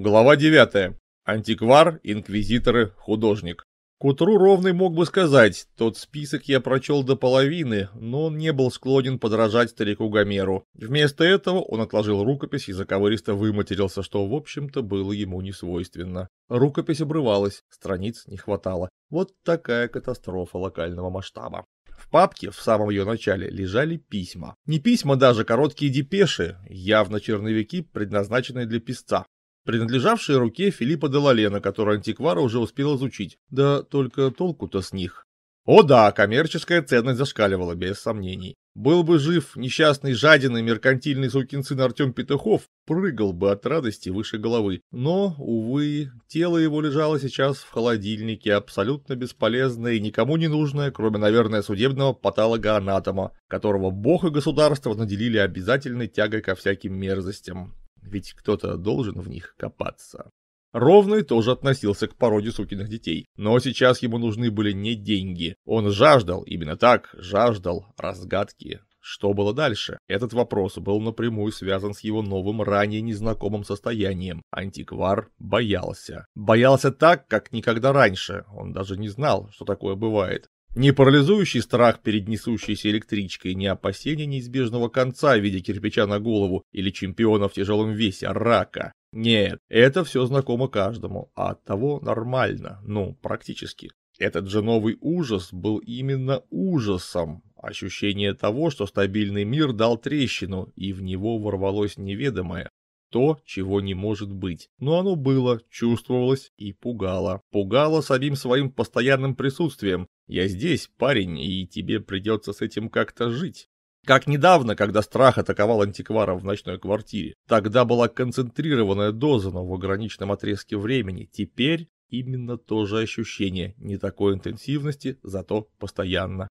Глава 9. Антиквар, инквизиторы, художник. К утру Ровный мог бы сказать, тот список я прочел до половины, но он не был склонен подражать старику Гомеру. Вместо этого он отложил рукопись и заковыристо выматерился, что, в общем-то, было ему не свойственно. Рукопись обрывалась, страниц не хватало. Вот такая катастрофа локального масштаба. В папке, в самом ее начале, лежали письма. Не письма даже, короткие депеши, явно черновики, предназначенные для писца принадлежавшие руке Филиппа де Лалена, который антиквара уже успел изучить. Да только толку-то с них. О да, коммерческая ценность зашкаливала, без сомнений. Был бы жив несчастный, жадиный, меркантильный сукин сын Артем Петухов, прыгал бы от радости выше головы. Но, увы, тело его лежало сейчас в холодильнике, абсолютно бесполезное и никому не нужное, кроме, наверное, судебного патолога-анатома, которого бог и государство наделили обязательной тягой ко всяким мерзостям ведь кто-то должен в них копаться. Ровный тоже относился к породе сукиных детей, но сейчас ему нужны были не деньги. Он жаждал, именно так, жаждал разгадки. Что было дальше? Этот вопрос был напрямую связан с его новым, ранее незнакомым состоянием. Антиквар боялся. Боялся так, как никогда раньше. Он даже не знал, что такое бывает. Не парализующий страх перед несущейся электричкой, не опасение неизбежного конца в виде кирпича на голову или чемпиона в тяжелом весе, а рака. Нет, это все знакомо каждому, а от того нормально, ну, практически. Этот же новый ужас был именно ужасом. Ощущение того, что стабильный мир дал трещину, и в него ворвалось неведомое, то, чего не может быть. Но оно было, чувствовалось и пугало. Пугало самим своим постоянным присутствием, я здесь, парень, и тебе придется с этим как-то жить. Как недавно, когда страх атаковал антиквара в ночной квартире. Тогда была концентрированная доза, но в ограниченном отрезке времени. Теперь именно то же ощущение, не такой интенсивности, зато постоянно.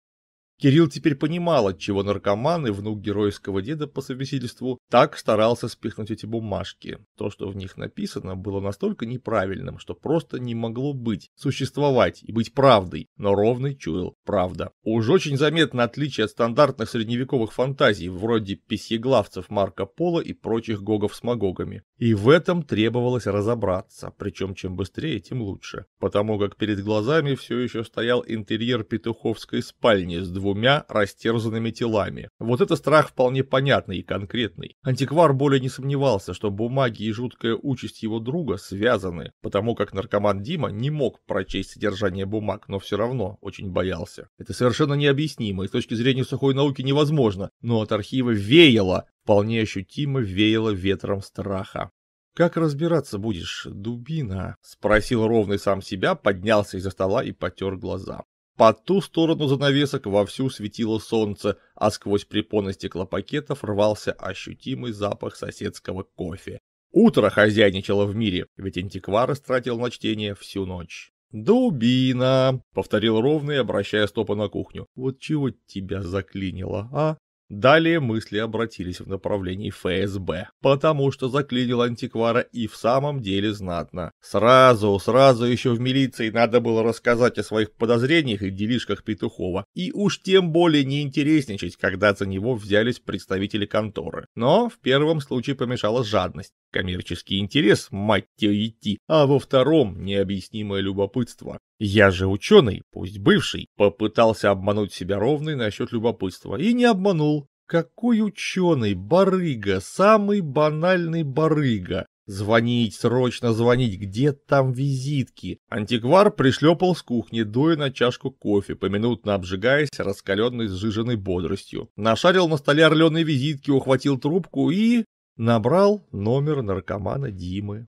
Кирилл теперь понимал, от чего наркоман и внук героического деда по совместительству так старался спихнуть эти бумажки. То, что в них написано, было настолько неправильным, что просто не могло быть, существовать и быть правдой, но ровный чуял правда. Уж очень заметно отличие от стандартных средневековых фантазий, вроде письеглавцев Марка Пола и прочих гогов с магогами. И в этом требовалось разобраться, причем чем быстрее, тем лучше, потому как перед глазами все еще стоял интерьер петуховской спальни с двумя двумя растерзанными телами. Вот это страх вполне понятный и конкретный. Антиквар более не сомневался, что бумаги и жуткая участь его друга связаны, потому как наркоман Дима не мог прочесть содержание бумаг, но все равно очень боялся. Это совершенно необъяснимо и с точки зрения сухой науки невозможно, но от архива веяло, вполне ощутимо веяло ветром страха. «Как разбираться будешь, дубина?» — спросил ровный сам себя, поднялся из-за стола и потер глаза. По ту сторону занавесок вовсю светило солнце, а сквозь препоны стеклопакетов рвался ощутимый запах соседского кофе. Утро хозяйничало в мире, ведь антиквар истратил на чтение всю ночь. «Дубина!» — повторил ровный, обращая стопы на кухню. «Вот чего тебя заклинило, а?» Далее мысли обратились в направлении ФСБ, потому что заклинил антиквара и в самом деле знатно. Сразу, сразу еще в милиции надо было рассказать о своих подозрениях и делишках Петухова, и уж тем более не интересничать, когда за него взялись представители конторы. Но в первом случае помешала жадность. Коммерческий интерес, мать ее, идти, а во втором необъяснимое любопытство. Я же ученый, пусть бывший, попытался обмануть себя ровный насчет любопытства и не обманул. Какой ученый, барыга, самый банальный барыга. Звонить, срочно звонить, где там визитки? Антиквар пришлепал с кухни, дуя на чашку кофе, поминутно обжигаясь раскаленной сжиженной бодростью. Нашарил на столе орленые визитки, ухватил трубку и... Набрал номер наркомана Димы.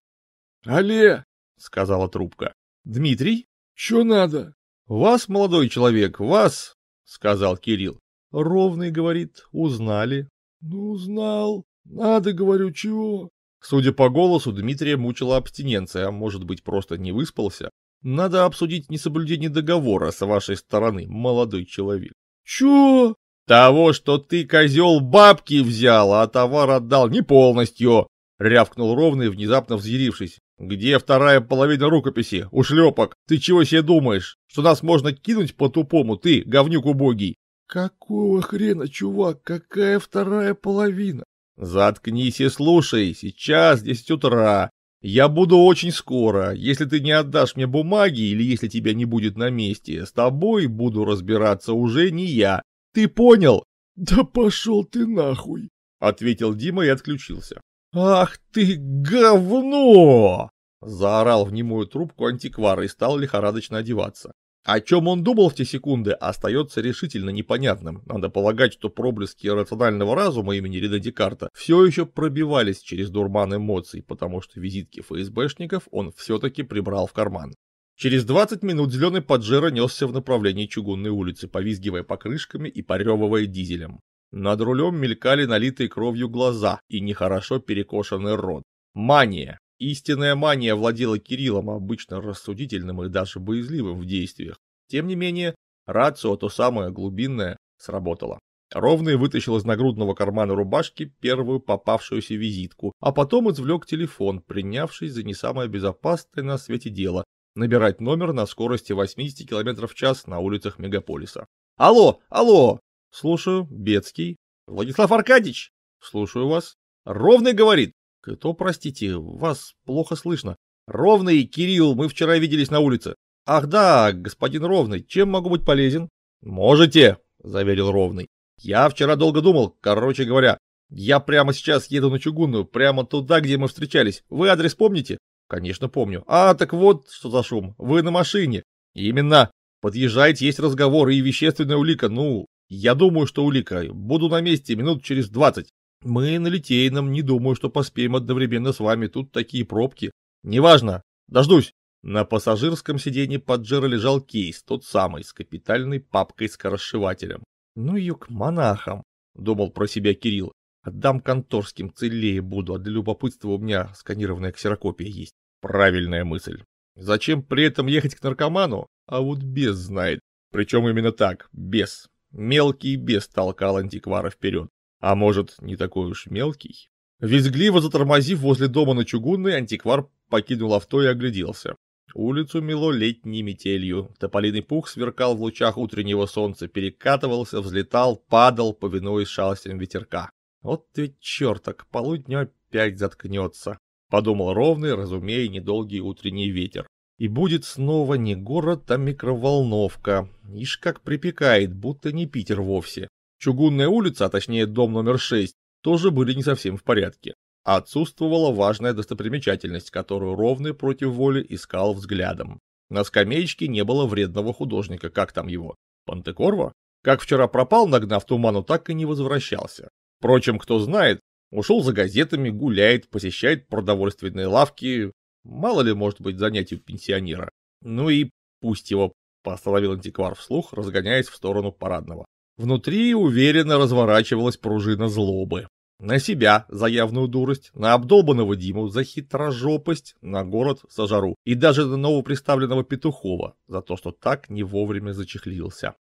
«Алле!» — сказала трубка. «Дмитрий?» «Чё надо?» «Вас, молодой человек, вас!» — сказал Кирилл. Ровный, говорит, узнали. «Ну, узнал. Надо, говорю, чего?» Судя по голосу, Дмитрия мучила абстиненция, а может быть, просто не выспался. Надо обсудить несоблюдение договора с вашей стороны, молодой человек. «Чё?» «Того, что ты, козел, бабки взял, а товар отдал не полностью!» — рявкнул ровный, внезапно взъярившись. «Где вторая половина рукописи? Ушлепок! Ты чего себе думаешь? Что нас можно кинуть по-тупому, ты, говнюк убогий?» «Какого хрена, чувак? Какая вторая половина?» «Заткнись и слушай, сейчас десять утра. Я буду очень скоро. Если ты не отдашь мне бумаги или если тебя не будет на месте, с тобой буду разбираться уже не я, ты понял? Да пошел ты нахуй, ответил Дима и отключился. Ах ты говно! Заорал в немую трубку антиквар и стал лихорадочно одеваться. О чем он думал в те секунды, остается решительно непонятным. Надо полагать, что проблески рационального разума имени Рене Декарта все еще пробивались через дурман эмоций, потому что визитки ФСБшников он все-таки прибрал в карман. Через 20 минут зеленый поджеро несся в направлении чугунной улицы, повизгивая покрышками и поревывая дизелем. Над рулем мелькали налитые кровью глаза и нехорошо перекошенный рот. Мания. Истинная мания владела Кириллом, обычно рассудительным и даже боязливым в действиях. Тем не менее, рацио, то самое глубинное, сработало. Ровный вытащил из нагрудного кармана рубашки первую попавшуюся визитку, а потом извлек телефон, принявшись за не самое безопасное на свете дело набирать номер на скорости 80 км в час на улицах мегаполиса. «Алло, алло!» «Слушаю, Бецкий». «Владислав Аркадьевич!» «Слушаю вас». «Ровный говорит». «Кто, простите, вас плохо слышно». «Ровный, Кирилл, мы вчера виделись на улице». «Ах да, господин Ровный, чем могу быть полезен?» «Можете», — заверил Ровный. «Я вчера долго думал, короче говоря. Я прямо сейчас еду на Чугунную, прямо туда, где мы встречались. Вы адрес помните?» Конечно, помню. А, так вот, что за шум. Вы на машине. Именно. Подъезжайте, есть разговор и вещественная улика. Ну, я думаю, что улика. Буду на месте минут через двадцать. Мы на Литейном, не думаю, что поспеем одновременно с вами. Тут такие пробки. Неважно. Дождусь. На пассажирском сиденье под Паджеро лежал кейс, тот самый, с капитальной папкой с скоросшивателем. Ну ее к монахам, думал про себя Кирилл. Отдам конторским, целее буду, а для любопытства у меня сканированная ксерокопия есть. Правильная мысль. Зачем при этом ехать к наркоману? А вот без знает. Причем именно так, без. Мелкий без толкал антиквара вперед. А может, не такой уж мелкий? Визгливо затормозив возле дома на чугунной, антиквар покинул авто и огляделся. Улицу мело летней метелью. Тополиный пух сверкал в лучах утреннего солнца, перекатывался, взлетал, падал, повинуясь шалостям ветерка. «Вот ведь черта, к полудню опять заткнется», — подумал ровный, разумея, недолгий утренний ветер. «И будет снова не город, а микроволновка. Ишь как припекает, будто не Питер вовсе. Чугунная улица, а точнее дом номер шесть, тоже были не совсем в порядке. А отсутствовала важная достопримечательность, которую Ровный против воли искал взглядом. На скамеечке не было вредного художника, как там его, Пантекорва? Как вчера пропал, нагнав туману, так и не возвращался. Впрочем, кто знает, ушел за газетами, гуляет, посещает продовольственные лавки. Мало ли может быть занятий у пенсионера. Ну и пусть его, постановил антиквар вслух, разгоняясь в сторону парадного. Внутри уверенно разворачивалась пружина злобы. На себя за явную дурость, на обдолбанного Диму за хитрожопость, на город за жару и даже на новоприставленного Петухова за то, что так не вовремя зачехлился.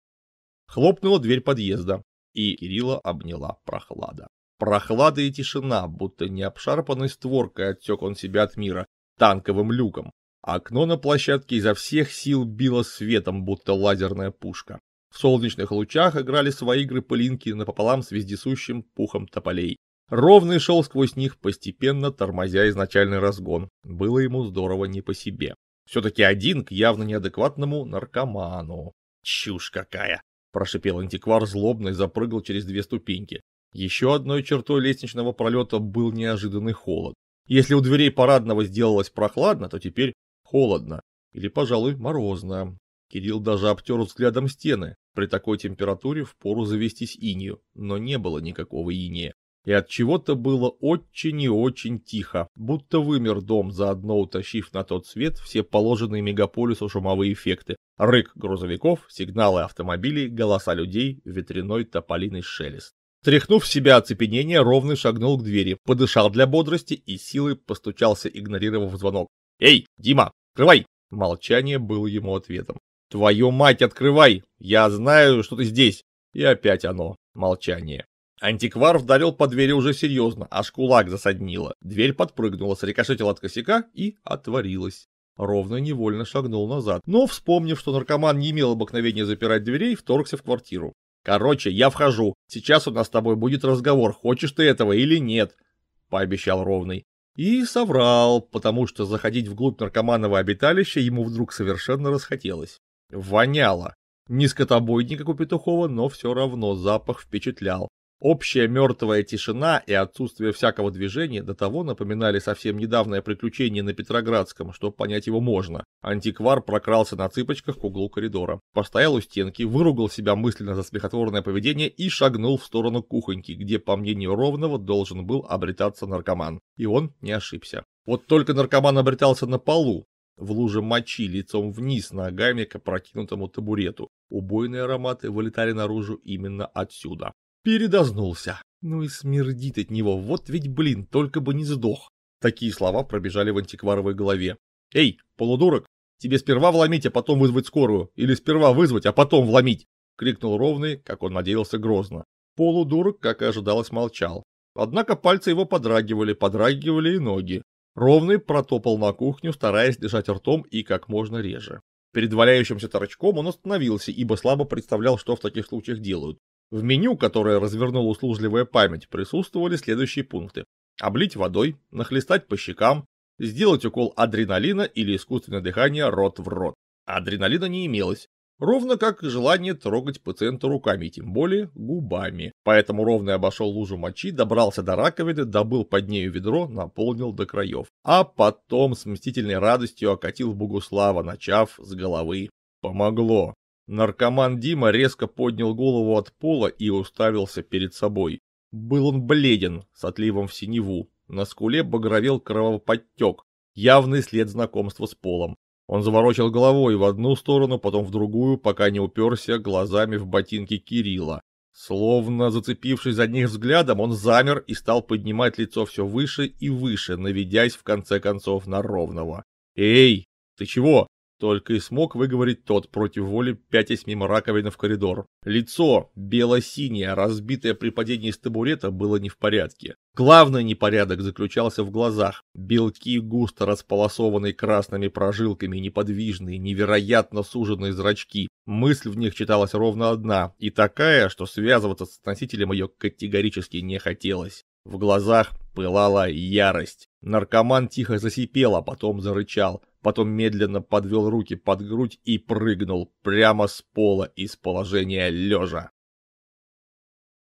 Хлопнула дверь подъезда и Кирилла обняла прохлада. Прохлада и тишина, будто не обшарпанной створкой отсек он себя от мира, танковым люком. Окно на площадке изо всех сил било светом, будто лазерная пушка. В солнечных лучах играли свои игры пылинки напополам с вездесущим пухом тополей. Ровный шел сквозь них, постепенно тормозя изначальный разгон. Было ему здорово не по себе. Все-таки один к явно неадекватному наркоману. Чушь какая! прошипел антиквар злобно и запрыгал через две ступеньки. Еще одной чертой лестничного пролета был неожиданный холод. Если у дверей парадного сделалось прохладно, то теперь холодно. Или, пожалуй, морозно. Кирилл даже обтер взглядом стены. При такой температуре впору завестись инью, но не было никакого инея и от чего-то было очень и очень тихо, будто вымер дом, заодно утащив на тот свет все положенные мегаполису шумовые эффекты. Рык грузовиков, сигналы автомобилей, голоса людей, ветряной тополиный шелест. Тряхнув себя оцепенение, Ровный шагнул к двери, подышал для бодрости и силой постучался, игнорировав звонок. «Эй, Дима, открывай!» Молчание было ему ответом. «Твою мать, открывай! Я знаю, что ты здесь!» И опять оно, молчание. Антиквар вдарил по двери уже серьезно, аж кулак засаднило. Дверь подпрыгнула, срикошетила от косяка и отворилась. Ровно невольно шагнул назад, но, вспомнив, что наркоман не имел обыкновения запирать дверей, вторгся в квартиру. «Короче, я вхожу. Сейчас у нас с тобой будет разговор, хочешь ты этого или нет», — пообещал Ровный. И соврал, потому что заходить вглубь наркоманного обиталища ему вдруг совершенно расхотелось. Воняло. Не у Петухова, но все равно запах впечатлял. Общая мертвая тишина и отсутствие всякого движения до того напоминали совсем недавнее приключение на Петроградском, что понять его можно. Антиквар прокрался на цыпочках к углу коридора, постоял у стенки, выругал себя мысленно за смехотворное поведение и шагнул в сторону кухоньки, где, по мнению Ровного, должен был обретаться наркоман. И он не ошибся. Вот только наркоман обретался на полу, в луже мочи лицом вниз ногами к опрокинутому табурету. Убойные ароматы вылетали наружу именно отсюда. Передознулся. Ну и смердит от него, вот ведь, блин, только бы не сдох. Такие слова пробежали в антикваровой голове. Эй, полудурок, тебе сперва вломить, а потом вызвать скорую, или сперва вызвать, а потом вломить, крикнул ровный, как он надеялся, грозно. Полудурок, как и ожидалось, молчал. Однако пальцы его подрагивали, подрагивали и ноги. Ровный протопал на кухню, стараясь дышать ртом и как можно реже. Перед валяющимся торчком он остановился, ибо слабо представлял, что в таких случаях делают. В меню, которое развернула услужливая память, присутствовали следующие пункты. Облить водой, нахлестать по щекам, сделать укол адреналина или искусственное дыхание рот в рот. Адреналина не имелось, ровно как желание трогать пациента руками, тем более губами. Поэтому Ровный обошел лужу мочи, добрался до раковины, добыл под нею ведро, наполнил до краев. А потом с мстительной радостью окатил Богуслава, начав с головы. Помогло. Наркоман Дима резко поднял голову от пола и уставился перед собой. Был он бледен, с отливом в синеву. На скуле багровел кровоподтек, явный след знакомства с полом. Он заворочил головой в одну сторону, потом в другую, пока не уперся глазами в ботинки Кирилла. Словно зацепившись за них взглядом, он замер и стал поднимать лицо все выше и выше, наведясь в конце концов на ровного. «Эй, ты чего?» Только и смог выговорить тот, против воли пятясь мимо раковины в коридор. Лицо, бело-синее, разбитое при падении с табурета, было не в порядке. Главный непорядок заключался в глазах. Белки, густо располосованные красными прожилками, неподвижные, невероятно суженные зрачки. Мысль в них читалась ровно одна, и такая, что связываться с носителем ее категорически не хотелось. В глазах пылала ярость. Наркоман тихо засипел, а потом зарычал потом медленно подвел руки под грудь и прыгнул прямо с пола из положения лежа.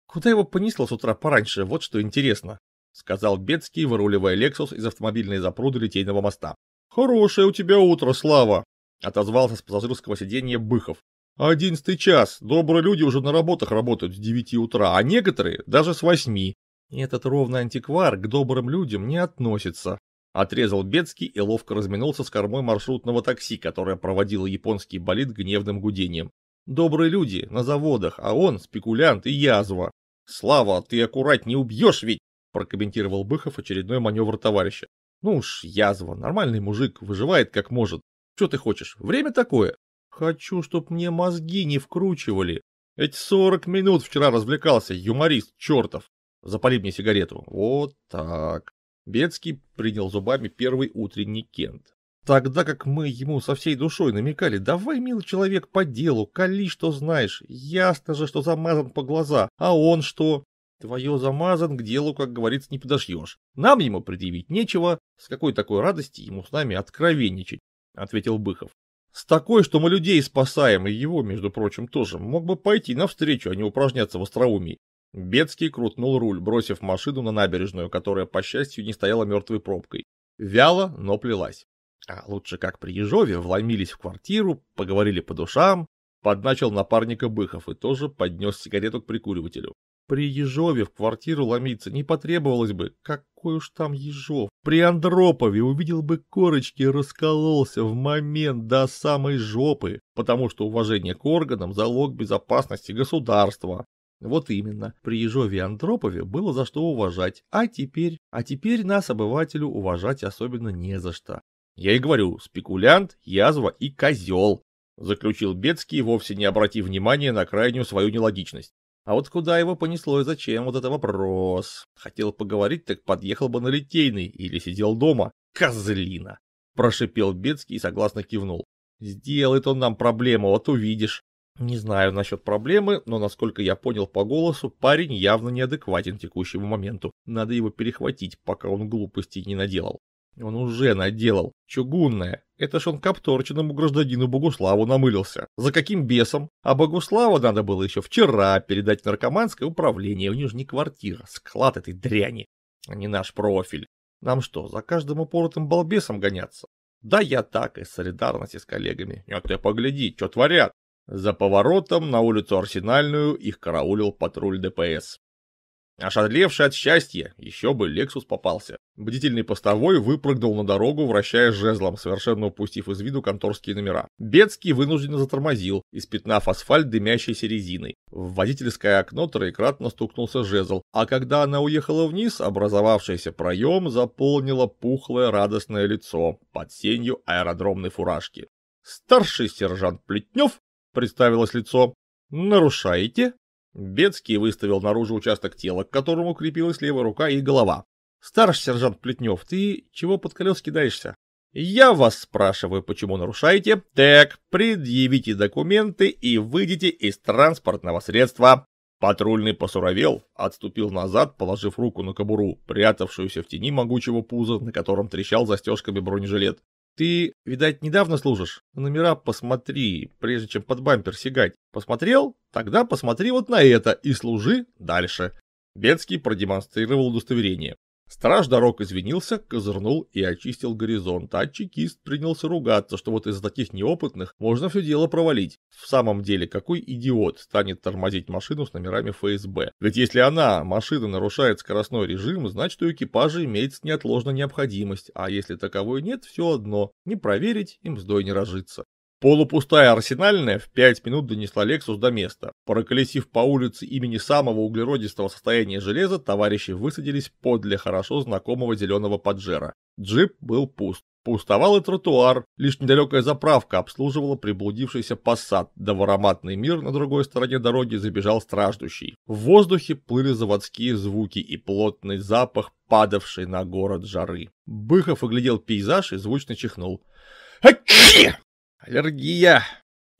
«Куда его понесло с утра пораньше, вот что интересно», — сказал Бецкий, выруливая «Лексус» из автомобильной запруды Литейного моста. «Хорошее у тебя утро, Слава!» — отозвался с пассажирского сиденья Быхов. «Одиннадцатый час. Добрые люди уже на работах работают с девяти утра, а некоторые даже с восьми. Этот ровно антиквар к добрым людям не относится», Отрезал Бецкий и ловко разминулся с кормой маршрутного такси, которое проводило японский болид гневным гудением. «Добрые люди, на заводах, а он спекулянт и язва». «Слава, ты аккурат не убьешь ведь!» – прокомментировал Быхов очередной маневр товарища. «Ну уж, язва, нормальный мужик, выживает как может. Что ты хочешь, время такое?» «Хочу, чтоб мне мозги не вкручивали. Эти сорок минут вчера развлекался, юморист чертов. Запали мне сигарету. Вот так. Бецкий принял зубами первый утренний кент. Тогда как мы ему со всей душой намекали, давай, мил человек, по делу, кали, что знаешь, ясно же, что замазан по глаза, а он что? Твое замазан к делу, как говорится, не подошьешь. Нам ему предъявить нечего, с какой такой радости ему с нами откровенничать, ответил Быхов. С такой, что мы людей спасаем, и его, между прочим, тоже, мог бы пойти навстречу, а не упражняться в остроумии. Бецкий крутнул руль, бросив машину на набережную, которая, по счастью, не стояла мертвой пробкой. Вяло, но плелась. А лучше как при Ежове вломились в квартиру, поговорили по душам, подначил напарника Быхов и тоже поднес сигарету к прикуривателю. При Ежове в квартиру ломиться не потребовалось бы, какой уж там Ежов. При Андропове увидел бы корочки и раскололся в момент до самой жопы, потому что уважение к органам – залог безопасности государства, вот именно, при Ежове Андропове было за что уважать, а теперь, а теперь нас, обывателю, уважать особенно не за что. Я и говорю, спекулянт, язва и козел, заключил Бецкий, вовсе не обратив внимания на крайнюю свою нелогичность. А вот куда его понесло и зачем, вот это вопрос. Хотел поговорить, так подъехал бы на Литейный или сидел дома. Козлина! Прошипел Бецкий и согласно кивнул. Сделает он нам проблему, вот увидишь. Не знаю насчет проблемы, но насколько я понял по голосу, парень явно неадекватен текущему моменту. Надо его перехватить, пока он глупостей не наделал. Он уже наделал. Чугунное. Это ж он капторченному гражданину Богуславу намылился. За каким бесом? А Богуслава надо было еще вчера передать в наркоманское управление. У него же не квартира, склад этой дряни. А не наш профиль. Нам что, за каждым упоротым балбесом гоняться? Да я так, из солидарности с коллегами. А ты погляди, что творят. За поворотом на улицу Арсенальную их караулил патруль ДПС. Ошадлевший от счастья, еще бы Лексус попался. Бдительный постовой выпрыгнул на дорогу, вращая жезлом, совершенно упустив из виду конторские номера. Бецкий вынужденно затормозил, испятнав асфальт дымящейся резиной. В водительское окно троекратно стукнулся жезл, а когда она уехала вниз, образовавшийся проем заполнило пухлое радостное лицо под сенью аэродромной фуражки. Старший сержант Плетнев представилось лицо. «Нарушаете?» Бецкий выставил наружу участок тела, к которому крепилась левая рука и голова. «Старший сержант Плетнев, ты чего под колес кидаешься?» «Я вас спрашиваю, почему нарушаете?» «Так, предъявите документы и выйдите из транспортного средства». Патрульный посуровел, отступил назад, положив руку на кобуру, прятавшуюся в тени могучего пуза, на котором трещал застежками бронежилет. Ты, видать, недавно служишь? Номера посмотри, прежде чем под бампер сигать. Посмотрел? Тогда посмотри вот на это и служи дальше. Бецкий продемонстрировал удостоверение. Страж дорог извинился, козырнул и очистил горизонт, а чекист принялся ругаться, что вот из-за таких неопытных можно все дело провалить. В самом деле, какой идиот станет тормозить машину с номерами ФСБ? Ведь если она, машина, нарушает скоростной режим, значит у экипажа имеется неотложная необходимость, а если таковой нет, все одно, не проверить им мздой не разжиться. Полупустая арсенальная в пять минут донесла Лексус до места. Проколесив по улице имени самого углеродистого состояния железа, товарищи высадились подле хорошо знакомого зеленого поджера. Джип был пуст. Пустовал и тротуар, лишь недалекая заправка обслуживала приблудившийся пассат, да в ароматный мир на другой стороне дороги забежал страждущий. В воздухе плыли заводские звуки и плотный запах, падавший на город жары. Быхов оглядел пейзаж и звучно чихнул. «Аки!» «Аллергия!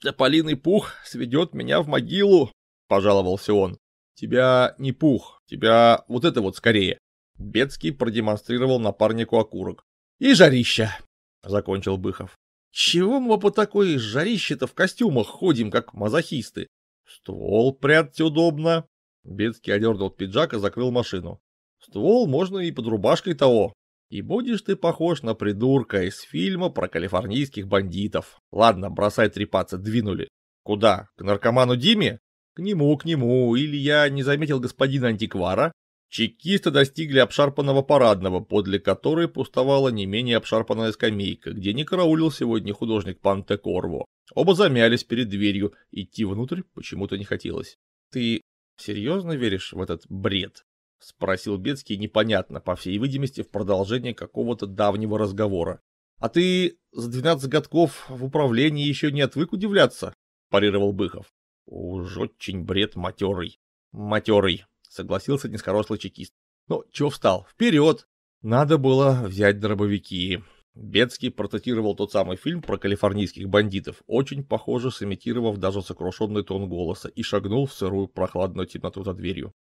Тополиный пух сведет меня в могилу!» — пожаловался он. «Тебя не пух, тебя вот это вот скорее!» Бецкий продемонстрировал напарнику окурок. «И жарища!» — закончил Быхов. «Чего мы по такой жарище-то в костюмах ходим, как мазохисты? Ствол прятать удобно!» Бецкий одернул пиджак и закрыл машину. «Ствол можно и под рубашкой того, и будешь ты похож на придурка из фильма про калифорнийских бандитов. Ладно, бросай трепаться, двинули. Куда? К наркоману Диме? К нему, к нему. Или я не заметил господина антиквара? Чекисты достигли обшарпанного парадного, подле которой пустовала не менее обшарпанная скамейка, где не караулил сегодня художник Панте Корво. Оба замялись перед дверью, идти внутрь почему-то не хотелось. Ты серьезно веришь в этот бред? — спросил Бецкий непонятно, по всей видимости, в продолжение какого-то давнего разговора. «А ты за двенадцать годков в управлении еще не отвык удивляться?» — парировал Быхов. «Уж очень бред матерый». «Матерый», — согласился низкорослый чекист. «Ну, чего встал? Вперед!» Надо было взять дробовики. Бецкий процитировал тот самый фильм про калифорнийских бандитов, очень похоже сымитировав даже сокрушенный тон голоса, и шагнул в сырую прохладную темноту за дверью.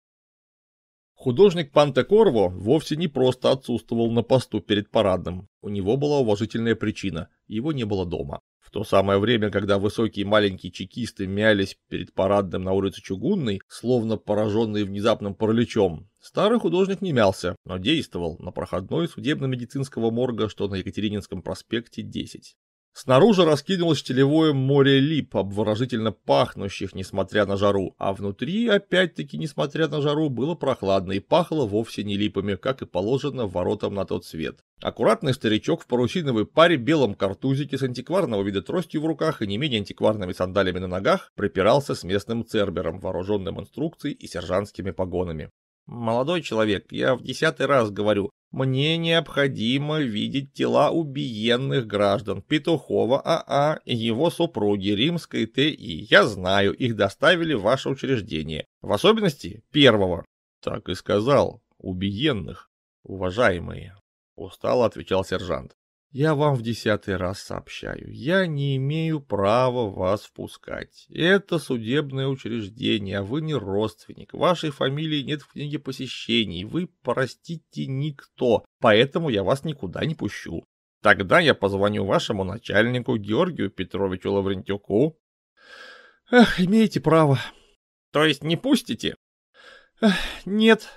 Художник Пантекорво вовсе не просто отсутствовал на посту перед парадным. У него была уважительная причина – его не было дома. В то самое время, когда высокие маленькие чекисты мялись перед парадным на улице Чугунной, словно пораженные внезапным параличом, старый художник не мялся, но действовал на проходной судебно-медицинского морга, что на Екатерининском проспекте 10. Снаружи раскинулось телевое море лип, обворожительно пахнущих, несмотря на жару, а внутри, опять-таки, несмотря на жару, было прохладно и пахло вовсе не липами, как и положено воротам на тот свет. Аккуратный старичок в парусиновой паре белом картузике с антикварного вида тростью в руках и не менее антикварными сандалями на ногах припирался с местным цербером, вооруженным инструкцией и сержантскими погонами. «Молодой человек, я в десятый раз говорю, мне необходимо видеть тела убиенных граждан Петухова АА и а, его супруги Римской ТИ. Я знаю, их доставили в ваше учреждение, в особенности первого. Так и сказал, убиенных, уважаемые. Устало отвечал сержант. Я вам в десятый раз сообщаю, я не имею права вас впускать. Это судебное учреждение, а вы не родственник. Вашей фамилии нет в книге посещений, вы, простите, никто, поэтому я вас никуда не пущу. Тогда я позвоню вашему начальнику Георгию Петровичу Лаврентюку. Эх, имеете право. То есть не пустите? Эх, нет,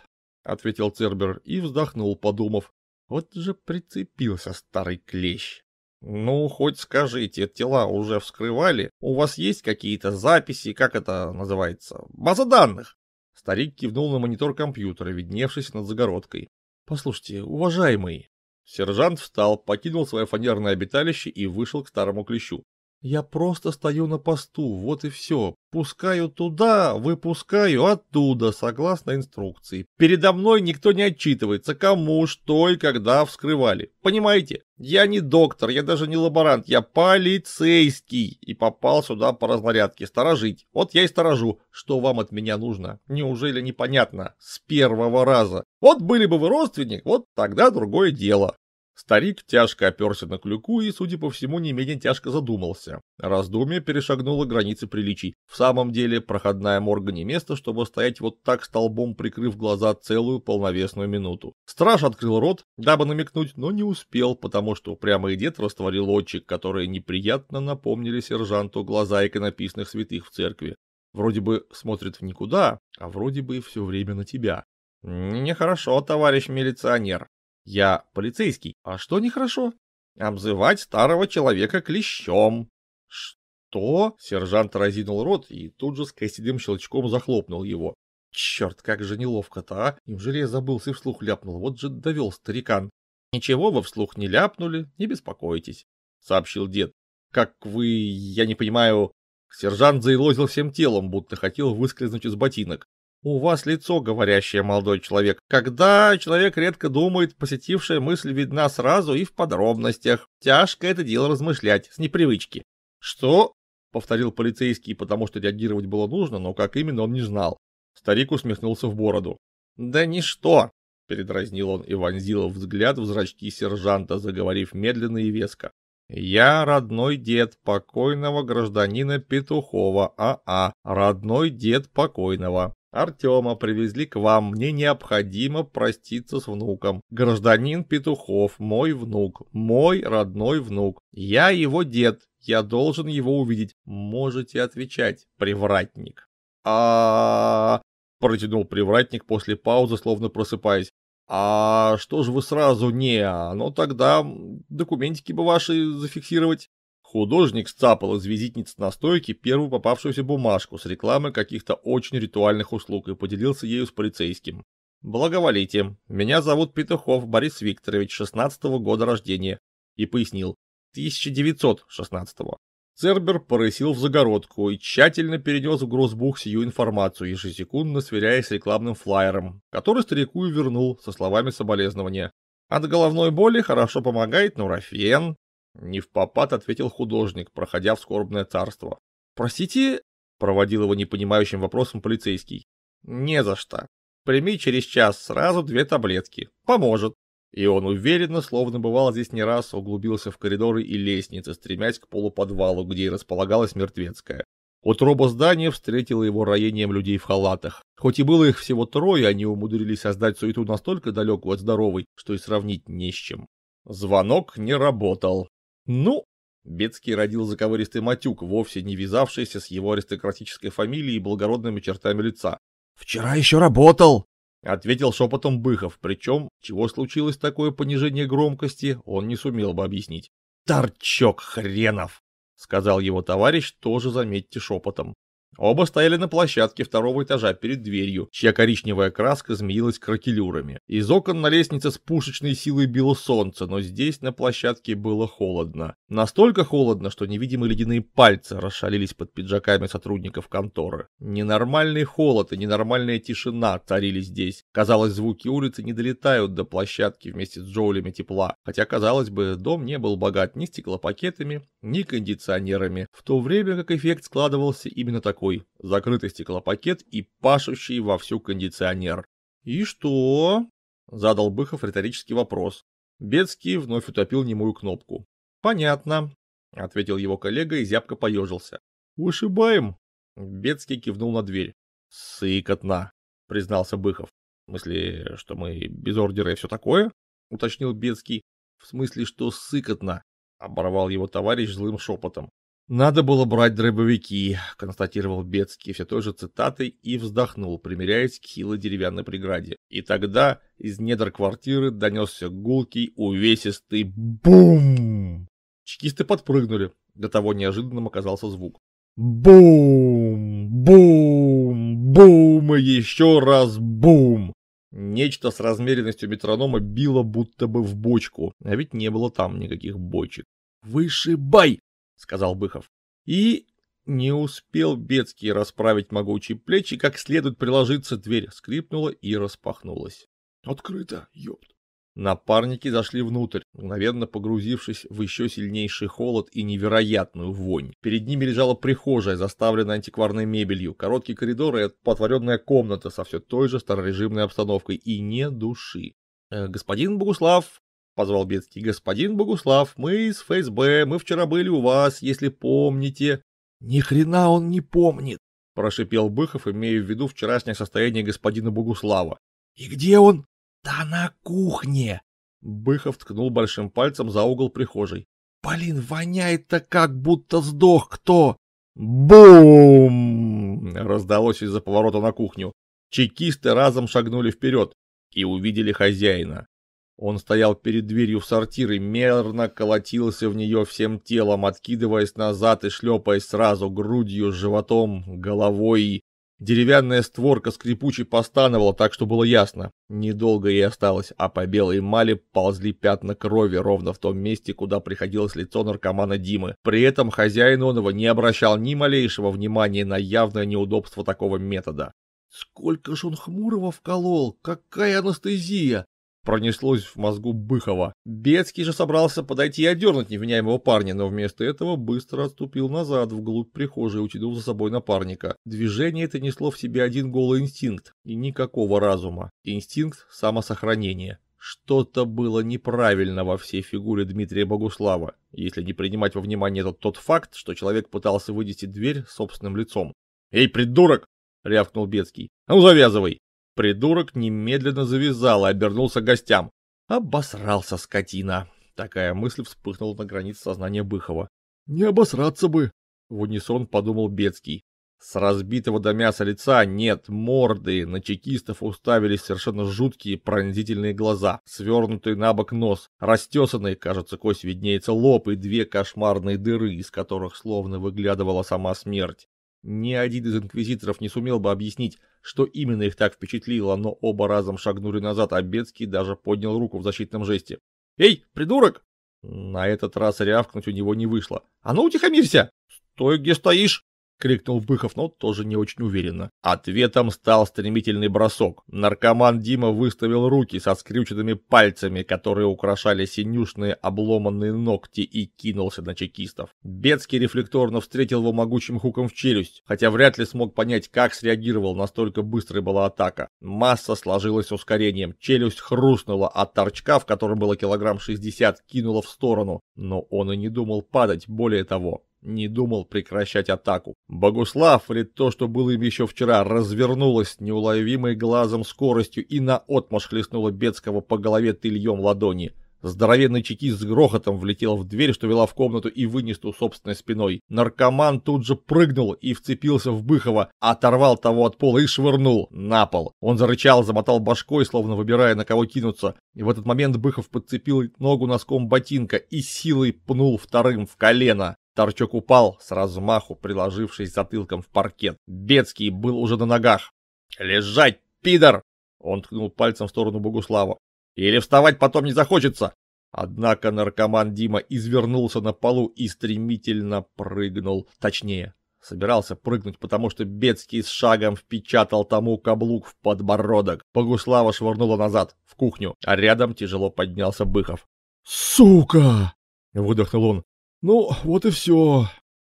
ответил Цербер и вздохнул, подумав. Вот же прицепился старый клещ. Ну, хоть скажите, тела уже вскрывали? У вас есть какие-то записи, как это называется? База данных? Старик кивнул на монитор компьютера, видневшись над загородкой. Послушайте, уважаемый. Сержант встал, покинул свое фанерное обиталище и вышел к старому клещу. Я просто стою на посту, вот и все. Пускаю туда, выпускаю оттуда, согласно инструкции. Передо мной никто не отчитывается, кому, что и когда вскрывали. Понимаете? Я не доктор, я даже не лаборант, я полицейский. И попал сюда по разнарядке, сторожить. Вот я и сторожу. Что вам от меня нужно? Неужели непонятно? С первого раза. Вот были бы вы родственник, вот тогда другое дело. Старик тяжко оперся на клюку и, судя по всему, не менее тяжко задумался. Раздумье перешагнуло границы приличий. В самом деле, проходная морга не место, чтобы стоять вот так столбом, прикрыв глаза целую полновесную минуту. Страж открыл рот, дабы намекнуть, но не успел, потому что упрямый дед растворил отчик, которые неприятно напомнили сержанту глаза иконописных святых в церкви. Вроде бы смотрит в никуда, а вроде бы и все время на тебя. «Нехорошо, товарищ милиционер», я полицейский. А что нехорошо? Обзывать старого человека клещом. Что? Сержант разинул рот и тут же с косидым щелчком захлопнул его. Черт, как же неловко-то, а? Неужели я забылся и вслух ляпнул? Вот же довел старикан. Ничего вы вслух не ляпнули, не беспокойтесь, сообщил дед. Как вы, я не понимаю... Сержант заилозил всем телом, будто хотел выскользнуть из ботинок. У вас лицо, говорящее, молодой человек. Когда человек редко думает, посетившая мысль видна сразу и в подробностях. Тяжко это дело размышлять, с непривычки. Что? Повторил полицейский, потому что реагировать было нужно, но как именно он не знал. Старик усмехнулся в бороду. Да ничто, передразнил он и вонзил взгляд в зрачки сержанта, заговорив медленно и веско. «Я родной дед покойного гражданина Петухова А-а, родной дед покойного. Артема привезли к вам, мне необходимо проститься с внуком. Гражданин Петухов, мой внук, мой родной внук. Я его дед, я должен его увидеть. Можете отвечать, привратник. А... Протянул привратник после паузы, словно просыпаясь. «А что же вы сразу не? Ну тогда документики бы ваши зафиксировать». Художник сцапал из визитницы настойки первую попавшуюся бумажку с рекламой каких-то очень ритуальных услуг и поделился ею с полицейским. «Благоволите, меня зовут Петухов Борис Викторович, 16-го года рождения», и пояснил, 1916-го. Цербер порысил в загородку и тщательно перенес в грозбух сию информацию, ежесекундно сверяясь с рекламным флаером, который старику и вернул со словами соболезнования. От головной боли хорошо помогает нурофен, не в попад ответил художник, проходя в скорбное царство. «Простите?» — проводил его непонимающим вопросом полицейский. «Не за что. Прими через час сразу две таблетки. Поможет». И он уверенно, словно бывал здесь не раз, углубился в коридоры и лестницы, стремясь к полуподвалу, где и располагалась мертвецкая. Утроба здания встретила его роением людей в халатах. Хоть и было их всего трое, они умудрились создать суету настолько далекую от здоровой, что и сравнить не с чем. Звонок не работал. «Ну?» Бецкий родил заковыристый матюк, вовсе не вязавшийся с его аристократической фамилией и благородными чертами лица. «Вчера еще работал!» — ответил шепотом Быхов, причем, чего случилось такое понижение громкости, он не сумел бы объяснить. «Торчок хренов!» — сказал его товарищ, тоже, заметьте, шепотом. Оба стояли на площадке второго этажа перед дверью, чья коричневая краска змеилась кракелюрами. Из окон на лестнице с пушечной силой било солнце, но здесь на площадке было холодно. Настолько холодно, что невидимые ледяные пальцы расшалились под пиджаками сотрудников конторы. Ненормальный холод и ненормальная тишина царили здесь. Казалось, звуки улицы не долетают до площадки вместе с джоулями тепла, хотя, казалось бы, дом не был богат ни стеклопакетами, ни кондиционерами, в то время как эффект складывался именно так такой закрытый стеклопакет и пашущий вовсю кондиционер. «И что?» — задал Быхов риторический вопрос. Бецкий вновь утопил немую кнопку. «Понятно», — ответил его коллега и зябко поежился. «Вышибаем?» Бецкий кивнул на дверь. «Сыкотно», — признался Быхов. «В смысле, что мы без ордера и все такое?» — уточнил Бецкий. «В смысле, что сыкотно?» — оборвал его товарищ злым шепотом. «Надо было брать дробовики», — констатировал Бецкий все той же цитатой и вздохнул, примиряясь к хилой деревянной преграде. И тогда из недр квартиры донесся гулкий, увесистый бум. Чекисты подпрыгнули, до того неожиданным оказался звук. Бум! Бум! Бум! И еще раз бум! Нечто с размеренностью метронома било будто бы в бочку, а ведь не было там никаких бочек. «Вышибай!» — сказал Быхов. И не успел Бецкий расправить могучие плечи, как следует приложиться, дверь скрипнула и распахнулась. «Открыто, ёпт!» Напарники зашли внутрь, мгновенно погрузившись в еще сильнейший холод и невероятную вонь. Перед ними лежала прихожая, заставленная антикварной мебелью, короткий коридор и потворенная комната со все той же старорежимной обстановкой и не души. «Э, «Господин Богуслав, позвал Бецкий. Господин Богуслав, мы из ФСБ, мы вчера были у вас, если помните. Ни хрена он не помнит, прошипел Быхов, имея в виду вчерашнее состояние господина Богуслава. И где он? Да на кухне. Быхов ткнул большим пальцем за угол прихожей. Блин, воняет-то как будто сдох кто. Бум! Раздалось из-за поворота на кухню. Чекисты разом шагнули вперед и увидели хозяина. Он стоял перед дверью в сортир и мерно колотился в нее всем телом, откидываясь назад и шлепаясь сразу грудью, животом, головой. Деревянная створка скрипуче постановала, так что было ясно. Недолго ей осталось, а по белой мали ползли пятна крови ровно в том месте, куда приходилось лицо наркомана Димы. При этом хозяин Онова не обращал ни малейшего внимания на явное неудобство такого метода. «Сколько ж он хмурого вколол! Какая анестезия!» пронеслось в мозгу Быхова. Бецкий же собрался подойти и одернуть невиняемого парня, но вместо этого быстро отступил назад вглубь прихожей, утянув за собой напарника. Движение это несло в себе один голый инстинкт и никакого разума. Инстинкт самосохранения. Что-то было неправильно во всей фигуре Дмитрия Богуслава, если не принимать во внимание тот, тот факт, что человек пытался вынести дверь собственным лицом. «Эй, придурок!» — рявкнул Бецкий. «А ну завязывай!» Придурок немедленно завязал и обернулся к гостям. Обосрался скотина. Такая мысль вспыхнула на границе сознания Быхова. Не обосраться бы, в унисон подумал Бецкий. С разбитого до мяса лица нет морды, на чекистов уставились совершенно жуткие пронзительные глаза, свернутый на бок нос, растесанный, кажется, кость виднеется лоб и две кошмарные дыры, из которых словно выглядывала сама смерть. Ни один из инквизиторов не сумел бы объяснить, что именно их так впечатлило, но оба разом шагнули назад, а Бецкий даже поднял руку в защитном жесте. «Эй, придурок!» На этот раз рявкнуть у него не вышло. «А ну, утихомирься! Стой, где стоишь!» — крикнул Быхов, но тоже не очень уверенно. Ответом стал стремительный бросок. Наркоман Дима выставил руки со скрюченными пальцами, которые украшали синюшные обломанные ногти, и кинулся на чекистов. Бецкий рефлекторно встретил его могучим хуком в челюсть, хотя вряд ли смог понять, как среагировал, настолько быстрой была атака. Масса сложилась ускорением, челюсть хрустнула от торчка, в котором было килограмм 60, кинула в сторону, но он и не думал падать, более того, не думал прекращать атаку. Богуслав, или то, что было им еще вчера, развернулась неуловимой глазом скоростью и наотмашь хлестнула Бецкого по голове тыльем ладони. Здоровенный чекист с грохотом влетел в дверь, что вела в комнату, и вынес ту собственной спиной. Наркоман тут же прыгнул и вцепился в Быхова, оторвал того от пола и швырнул на пол. Он зарычал, замотал башкой, словно выбирая, на кого кинуться. И в этот момент Быхов подцепил ногу носком ботинка и силой пнул вторым в колено. Торчок упал с размаху, приложившись затылком в паркет. Бецкий был уже на ногах. «Лежать, пидор!» Он ткнул пальцем в сторону Богуслава. «Или вставать потом не захочется!» Однако наркоман Дима извернулся на полу и стремительно прыгнул. Точнее, собирался прыгнуть, потому что Бецкий с шагом впечатал тому каблук в подбородок. Богуслава швырнула назад, в кухню, а рядом тяжело поднялся Быхов. «Сука!» — выдохнул он. Ну, вот и все.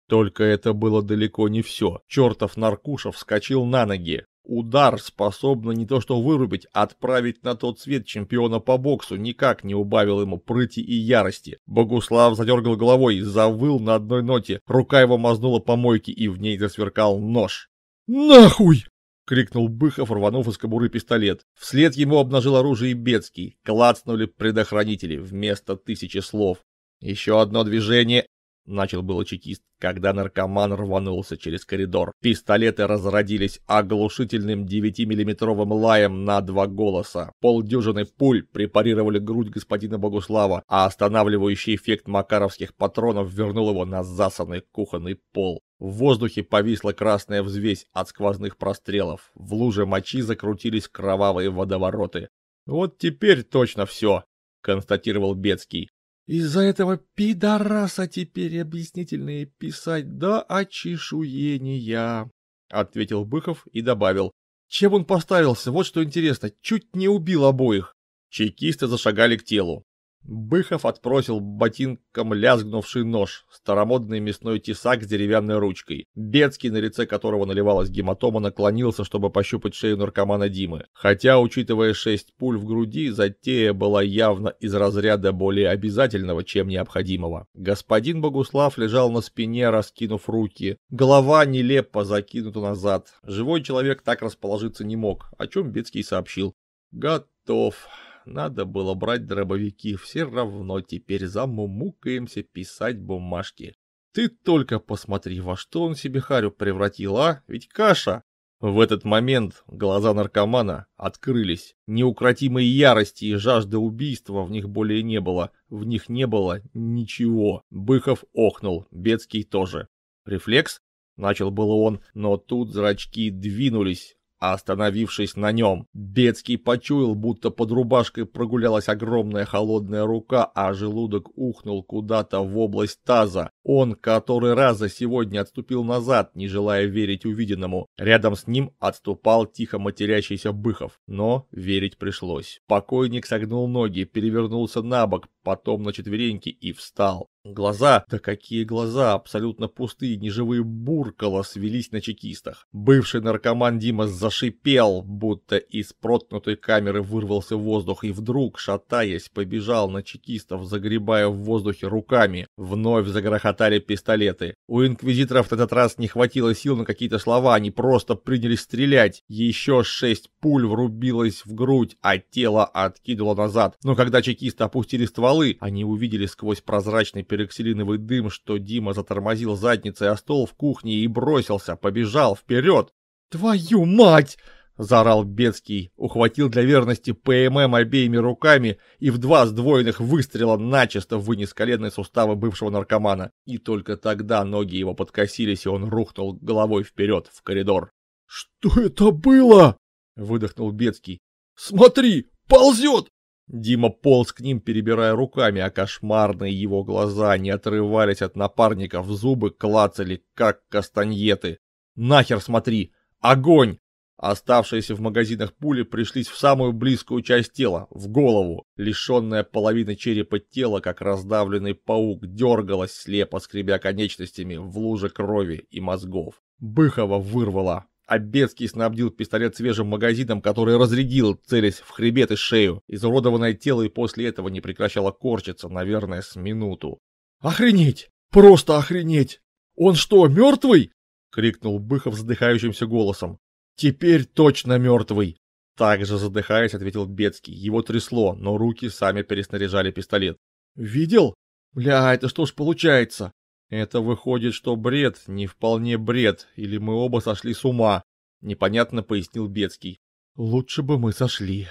Только это было далеко не все. Чертов Наркушев вскочил на ноги. Удар способно не то что вырубить, а отправить на тот свет чемпиона по боксу никак не убавил ему прыти и ярости. Богуслав задергал головой, завыл на одной ноте, рука его мазнула по мойке и в ней засверкал нож. «Нахуй!» — крикнул Быхов, рванув из кобуры пистолет. Вслед ему обнажил оружие Бецкий. Клацнули предохранители вместо тысячи слов. Еще одно движение, начал было чекист, когда наркоман рванулся через коридор. Пистолеты разродились оглушительным 9-миллиметровым лаем на два голоса. Полдюжины пуль препарировали грудь господина Богуслава, а останавливающий эффект макаровских патронов вернул его на засанный кухонный пол. В воздухе повисла красная взвесь от сквозных прострелов. В луже мочи закрутились кровавые водовороты. «Вот теперь точно все», — констатировал Бецкий. Из-за этого пидораса теперь объяснительные писать до очешуения, — ответил Быхов и добавил. Чем он поставился, вот что интересно, чуть не убил обоих. Чекисты зашагали к телу. Быхов отпросил ботинком лязгнувший нож, старомодный мясной тесак с деревянной ручкой. Бецкий, на лице которого наливалась гематома, наклонился, чтобы пощупать шею наркомана Димы. Хотя, учитывая шесть пуль в груди, затея была явно из разряда более обязательного, чем необходимого. Господин Богуслав лежал на спине, раскинув руки. Голова нелепо закинута назад. Живой человек так расположиться не мог, о чем Бецкий сообщил. «Готов», надо было брать дробовики, все равно теперь замумукаемся писать бумажки. Ты только посмотри, во что он себе харю превратил, а? Ведь каша! В этот момент глаза наркомана открылись. Неукротимой ярости и жажды убийства в них более не было. В них не было ничего. Быхов охнул, Бецкий тоже. Рефлекс? Начал было он, но тут зрачки двинулись, а остановившись на нем, Бецкий почуял, будто под рубашкой прогулялась огромная холодная рука, а желудок ухнул куда-то в область таза. Он который раз за сегодня отступил назад, не желая верить увиденному. Рядом с ним отступал тихо матерящийся Быхов, но верить пришлось. Покойник согнул ноги, перевернулся на бок, потом на четвереньки и встал. Глаза, да какие глаза, абсолютно пустые, неживые буркало свелись на чекистах. Бывший наркоман Дима зашипел, будто из проткнутой камеры вырвался воздух и вдруг, шатаясь, побежал на чекистов, загребая в воздухе руками. Вновь загрохотали пистолеты. У инквизиторов в этот раз не хватило сил на какие-то слова, они просто принялись стрелять. Еще шесть пуль врубилось в грудь, а тело откидывало назад. Но когда чекисты опустили стволы, полы. Они увидели сквозь прозрачный перекселиновый дым, что Дима затормозил задницей о стол в кухне и бросился, побежал вперед. «Твою мать!» — заорал Бецкий, ухватил для верности ПММ обеими руками и в два сдвоенных выстрела начисто вынес коленные суставы бывшего наркомана. И только тогда ноги его подкосились, и он рухнул головой вперед в коридор. «Что это было?» — выдохнул Бецкий. «Смотри, ползет! Дима полз к ним, перебирая руками, а кошмарные его глаза не отрывались от напарников, зубы клацали, как кастаньеты. «Нахер смотри! Огонь!» Оставшиеся в магазинах пули пришлись в самую близкую часть тела, в голову. Лишенная половины черепа тела, как раздавленный паук, дергалась слепо, скребя конечностями в луже крови и мозгов. Быхова вырвала Обецкий снабдил пистолет свежим магазином, который разрядил, целясь в хребет и шею. Изуродованное тело и после этого не прекращало корчиться, наверное, с минуту. «Охренеть! Просто охренеть! Он что, мертвый?» — крикнул Быхов задыхающимся голосом. «Теперь точно мертвый!» Также задыхаясь, ответил Бецкий. Его трясло, но руки сами переснаряжали пистолет. «Видел? Бля, это что ж получается? Это выходит, что бред, не вполне бред, или мы оба сошли с ума, непонятно пояснил Бецкий. Лучше бы мы сошли.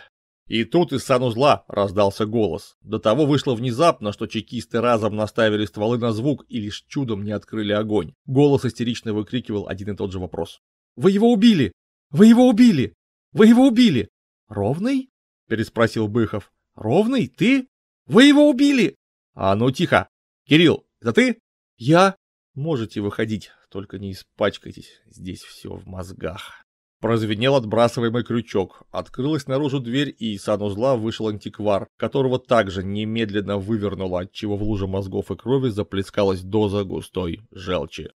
И тут из санузла раздался голос. До того вышло внезапно, что чекисты разом наставили стволы на звук и лишь чудом не открыли огонь. Голос истерично выкрикивал один и тот же вопрос. «Вы его убили! Вы его убили! Вы его убили!» «Ровный?» — переспросил Быхов. «Ровный? Ты? Вы его убили!» «А ну тихо! Кирилл, это ты?» Я... Можете выходить, только не испачкайтесь, здесь все в мозгах. Прозвенел отбрасываемый крючок, открылась наружу дверь, и из санузла вышел антиквар, которого также немедленно вывернуло, отчего в луже мозгов и крови заплескалась доза густой желчи.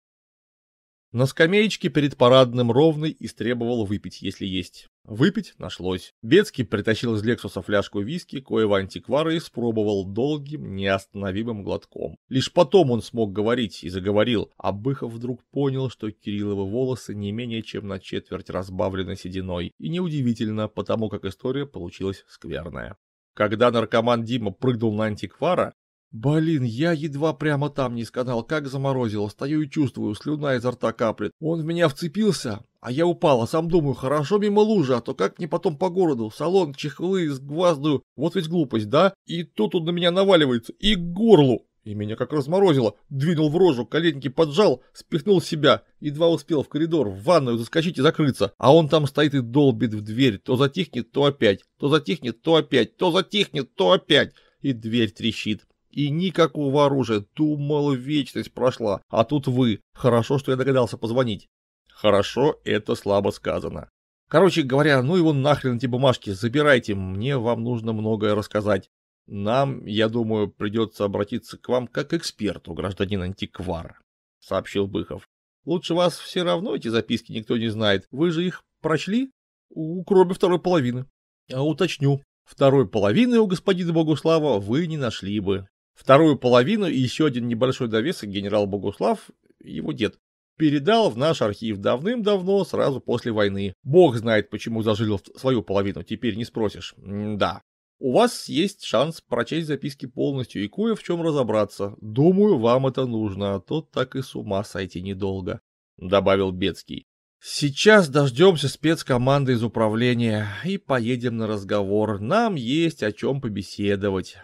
На скамеечке перед парадным ровный истребовал выпить, если есть. Выпить нашлось. Бецкий притащил из Лексуса фляжку виски, коего антиквара и спробовал долгим, неостановимым глотком. Лишь потом он смог говорить и заговорил, а Быхов вдруг понял, что Кирилловы волосы не менее чем на четверть разбавлены сединой, и неудивительно, потому как история получилась скверная. Когда наркоман Дима прыгнул на антиквара, Блин, я едва прямо там не сканал, как заморозило. Стою и чувствую, слюна изо рта каплет. Он в меня вцепился, а я упала. Сам думаю, хорошо мимо лужи, а то как мне потом по городу? Салон, чехлы, сгваздую. Вот ведь глупость, да? И тут он на меня наваливается. И к горлу. И меня как разморозило. Двинул в рожу, коленки поджал, спихнул себя. Едва успел в коридор, в ванную заскочить и закрыться. А он там стоит и долбит в дверь. То затихнет, то опять. То затихнет, то опять. То затихнет, то опять. И дверь трещит. И никакого оружия, думал, вечность прошла, а тут вы. Хорошо, что я догадался позвонить. Хорошо, это слабо сказано. Короче говоря, ну его нахрен эти бумажки, забирайте, мне вам нужно многое рассказать. Нам, я думаю, придется обратиться к вам как к эксперту, гражданин антиквар, сообщил Быхов. Лучше вас все равно эти записки никто не знает, вы же их прочли? У, кроме второй половины. А уточню, второй половины у господина Богуслава вы не нашли бы. Вторую половину и еще один небольшой довесок генерал Богуслав, его дед, передал в наш архив давным-давно, сразу после войны. Бог знает, почему зажил свою половину, теперь не спросишь. М да. У вас есть шанс прочесть записки полностью и кое в чем разобраться. Думаю, вам это нужно, а то так и с ума сойти недолго», — добавил Бецкий. «Сейчас дождемся спецкоманды из управления и поедем на разговор. Нам есть о чем побеседовать.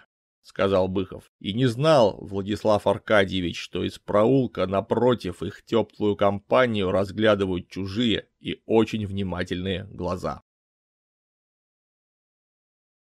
— сказал Быхов. И не знал Владислав Аркадьевич, что из проулка напротив их теплую компанию разглядывают чужие и очень внимательные глаза.